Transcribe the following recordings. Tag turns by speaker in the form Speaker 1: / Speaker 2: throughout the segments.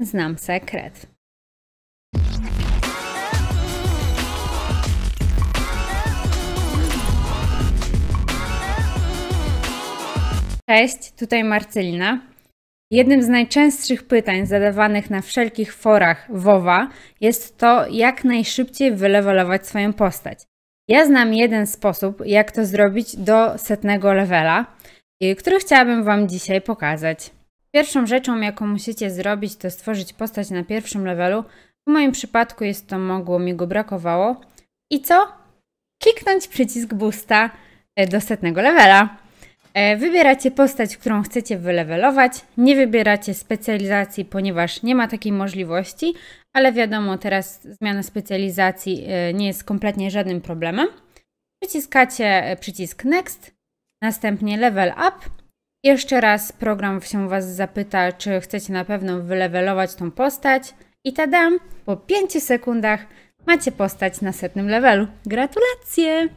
Speaker 1: znam sekret. Cześć, tutaj Marcelina. Jednym z najczęstszych pytań zadawanych na wszelkich forach WoWa jest to, jak najszybciej wylewalować swoją postać. Ja znam jeden sposób, jak to zrobić do setnego levela, y, który chciałabym Wam dzisiaj pokazać. Pierwszą rzeczą, jaką musicie zrobić, to stworzyć postać na pierwszym levelu. W moim przypadku jest to mogło, mi go brakowało. I co? Kliknąć przycisk boosta e, do setnego levela. E, wybieracie postać, którą chcecie wylewelować. Nie wybieracie specjalizacji, ponieważ nie ma takiej możliwości, ale wiadomo, teraz zmiana specjalizacji e, nie jest kompletnie żadnym problemem. Przyciskacie przycisk Next, następnie Level Up jeszcze raz program się Was zapyta, czy chcecie na pewno wylewelować tą postać i tadam, po 5 sekundach macie postać na setnym levelu. Gratulacje!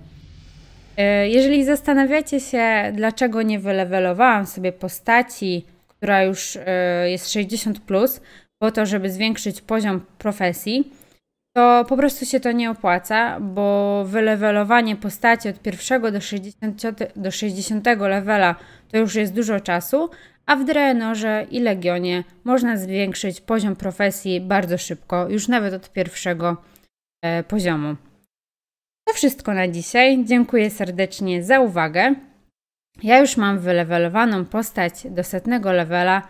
Speaker 1: E, jeżeli zastanawiacie się, dlaczego nie wylewelowałam sobie postaci, która już e, jest 60+, plus, po to, żeby zwiększyć poziom profesji, to po prostu się to nie opłaca, bo wylewelowanie postaci od pierwszego do 60, do 60 levela to już jest dużo czasu, a w Draenorze i Legionie można zwiększyć poziom profesji bardzo szybko, już nawet od pierwszego e, poziomu. To wszystko na dzisiaj. Dziękuję serdecznie za uwagę. Ja już mam wylewelowaną postać do setnego levela.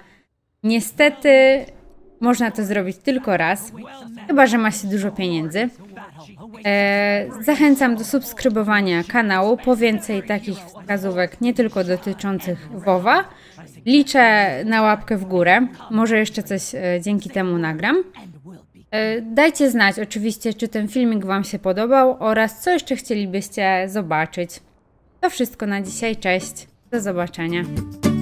Speaker 1: Niestety można to zrobić tylko raz, chyba że ma się dużo pieniędzy. E, zachęcam do subskrybowania kanału po więcej takich wskazówek, nie tylko dotyczących WoWa. Liczę na łapkę w górę, może jeszcze coś e, dzięki temu nagram. E, dajcie znać oczywiście, czy ten filmik Wam się podobał oraz co jeszcze chcielibyście zobaczyć. To wszystko na dzisiaj, cześć, do zobaczenia.